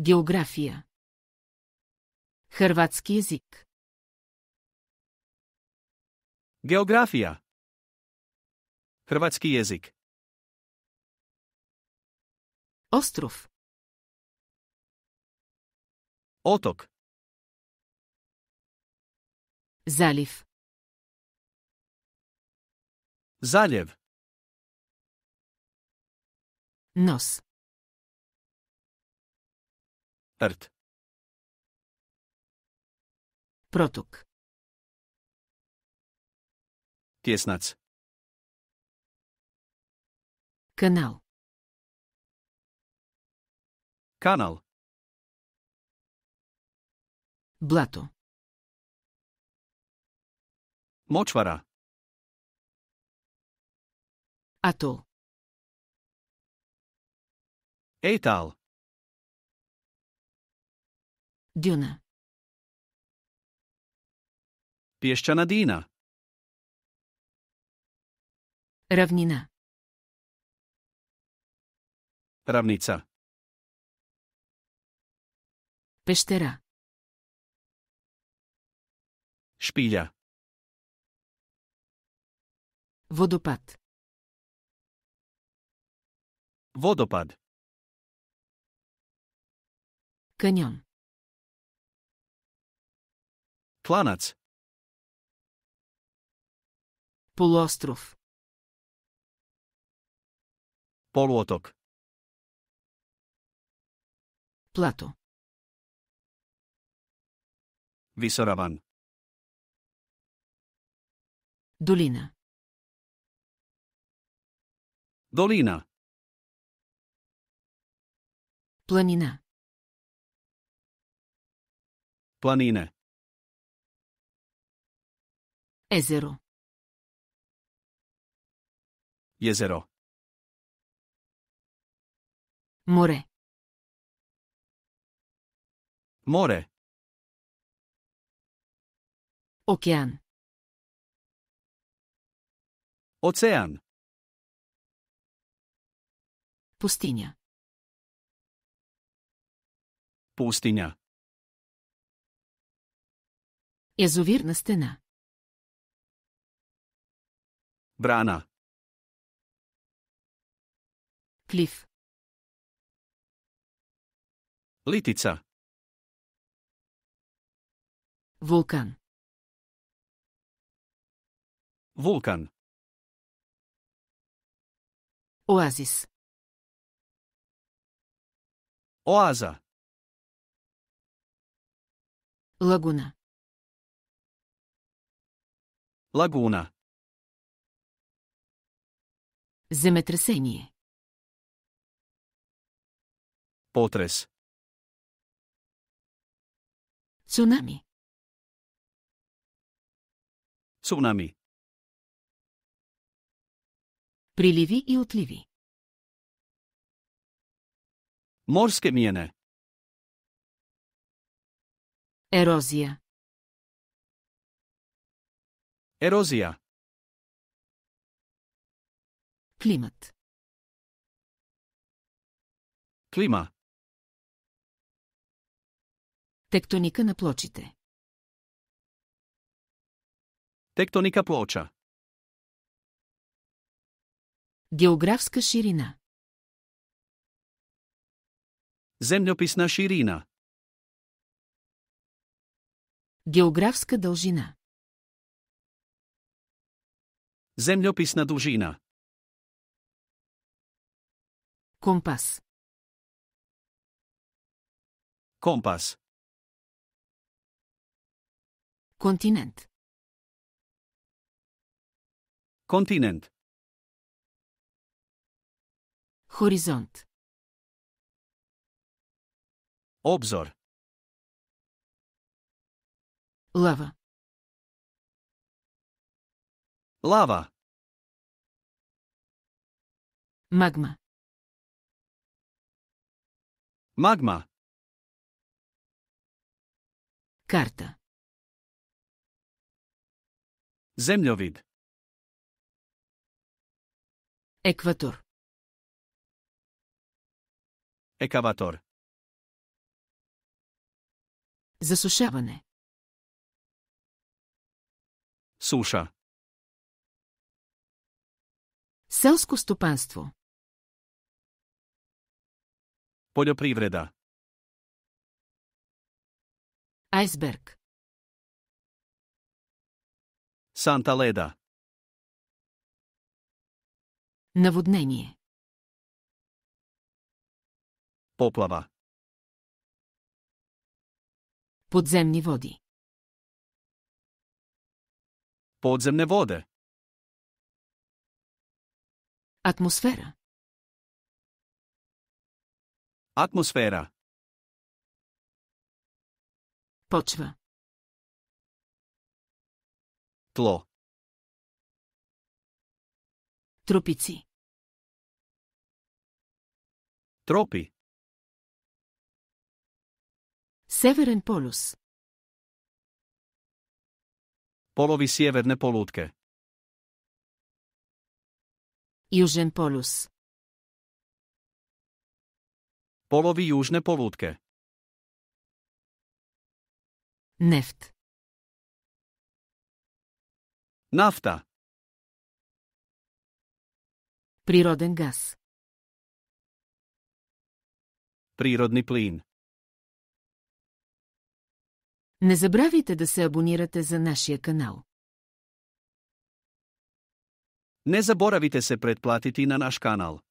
География. Хрватски език. География. Хрватски език. Остров. Оток. Залив. Залив. Нос. Арт. Проток. Тиеснац. Канал. Канал. Блато. Мочвара. Атол. Ейтал. Duna. Pieszczana dina. Równina. Равница. Пещера. Шпиля. Водопад. Водопад. Каньон. Планът. Полуостров. Полуоток. Плато. Висораван. Долина. Долина. Планина. Планина. Езеро. Езеро. Море. Море. Океан. Оцеан. Пустиня. Пустиня. Язовирна стена. Brána. Klif. Litica. Vulkan. Vulkan. Oasis Oaza. Laguna. Laguna. Земетресение. Потрес. Цунами. Цунами. Приливи и отливи. Морске миене. Ерозия. Ерозия. Климат. Клима. Тектоника на плочите. Тектоника плоча. Географска ширина. Земнописна ширина. Географска дължина. Земнописна дължина. Kompas. Kompas. Continente. Continente. Horizonte. Obsor. Lava. Lava. Magma. Магма. Карта. Землевид. Екватор. Екаватор. Засушаване. Суша. Селско стопанство. Poljoprivreda. Айсберг. Санта Леда. Наводнение. Поплава. Подземни води. Подземне воде. Атмосфера. Атмосфера. Почва. Тло. Тропици. Тропи. Северен полюс. Полови северне полутке. Южен полюс. Полови южне полудке. Нефт. Нафта. Природен газ. Природни плин. Не забравяйте да се абонирате за нашия канал. Не забравяйте се предплатите на наш канал.